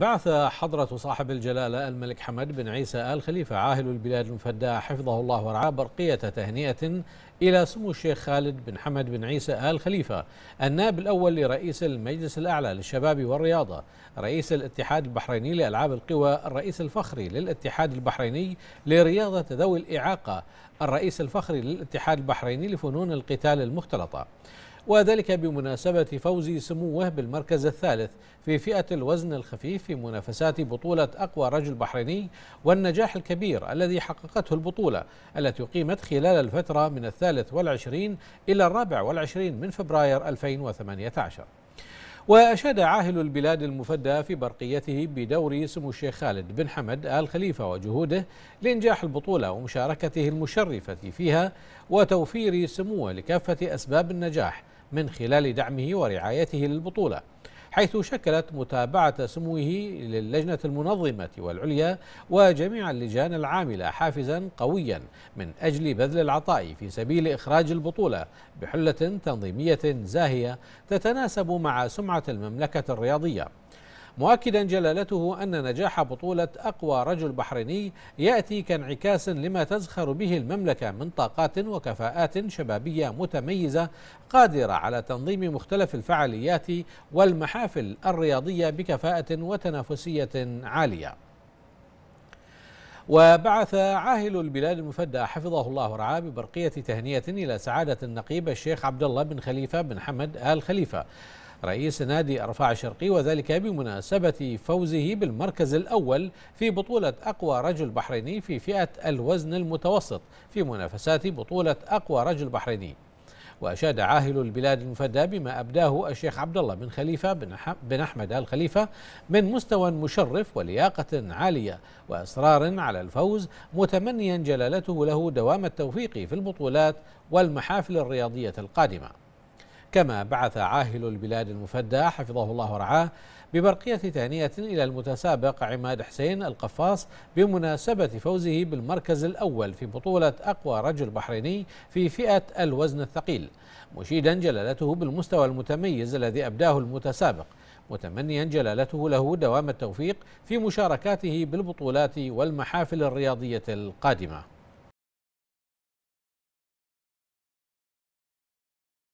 بعث حضرة صاحب الجلالة الملك حمد بن عيسى آل خليفة عاهل البلاد المفداة حفظه الله ورعاه برقية تهنئة إلى سمو الشيخ خالد بن حمد بن عيسى آل خليفة النائب الأول لرئيس المجلس الأعلى للشباب والرياضة رئيس الاتحاد البحريني لألعاب القوى الرئيس الفخري للاتحاد البحريني لرياضة ذوي الإعاقة الرئيس الفخري للاتحاد البحريني لفنون القتال المختلطة وذلك بمناسبة فوز سموه بالمركز الثالث في فئة الوزن الخفيف في منافسات بطولة أقوى رجل بحريني والنجاح الكبير الذي حققته البطولة التي أقيمت خلال الفترة من الثالث والعشرين إلى الرابع والعشرين من فبراير 2018 وأشاد عاهل البلاد المفدى في برقيته بدور سمو الشيخ خالد بن حمد آل خليفة وجهوده لإنجاح البطولة ومشاركته المشرفة فيها وتوفير سموه لكافة أسباب النجاح من خلال دعمه ورعايته للبطولة حيث شكلت متابعة سموه للجنة المنظمة والعليا وجميع اللجان العاملة حافزا قويا من أجل بذل العطاء في سبيل إخراج البطولة بحلة تنظيمية زاهية تتناسب مع سمعة المملكة الرياضية مؤكدا جلالته أن نجاح بطولة أقوى رجل بحريني يأتي كانعكاس لما تزخر به المملكة من طاقات وكفاءات شبابية متميزة قادرة على تنظيم مختلف الفعاليات والمحافل الرياضية بكفاءة وتنافسية عالية وبعث عاهل البلاد المفدى حفظه الله ورعاه ببرقية تهنئة إلى سعادة النقيب الشيخ عبد الله بن خليفة بن حمد آل خليفة رئيس نادي أرفاع الشرقي وذلك بمناسبة فوزه بالمركز الأول في بطولة أقوى رجل بحريني في فئة الوزن المتوسط في منافسات بطولة أقوى رجل بحريني وأشاد عاهل البلاد المفدى بما أبداه الشيخ عبد الله بن خليفة بن أحمد آل خليفة من مستوى مشرف ولياقة عالية وإصرار على الفوز متمنيا جلالته له دوام التوفيق في البطولات والمحافل الرياضية القادمة كما بعث عاهل البلاد المفدى حفظه الله ورعاه ببرقية ثانية إلى المتسابق عماد حسين القفاص بمناسبة فوزه بالمركز الأول في بطولة أقوى رجل بحريني في فئة الوزن الثقيل مشيدا جلالته بالمستوى المتميز الذي أبداه المتسابق متمنيا جلالته له دوام التوفيق في مشاركاته بالبطولات والمحافل الرياضية القادمة